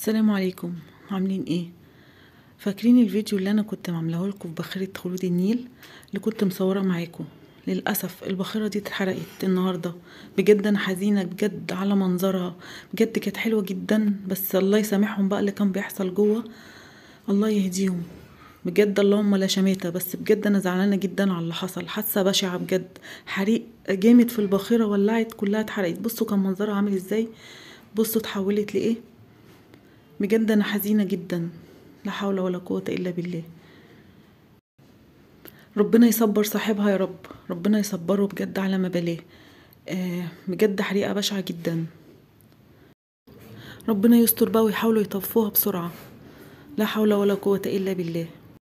السلام عليكم عاملين ايه فاكرين الفيديو اللي انا كنت عاملاه لكم في بخيره خلود النيل اللي كنت مصوره معاكم للاسف البخيره دي اتحرقت النهارده بجد انا حزينه بجد على منظرها بجد كانت حلوه جدا بس الله يسامحهم بقى اللي كان بيحصل جوه الله يهديهم بجد اللهم لا شماتة بس بجد انا زعلانه جدا على اللي حصل حادثه بشعه بجد حريق جامد في البخيره ولعت كلها اتحرقت بصوا كان منظرها عامل ازاي بصوا اتحولت لايه بجد انا حزينه جدا لا حول ولا قوه الا بالله ربنا يصبر صاحبها يا رب ربنا يصبره بجد على ما بلاه آه بجد حريقه بشعه جدا ربنا يستر بقى ويحاولوا يطفوها بسرعه لا حول ولا قوه الا بالله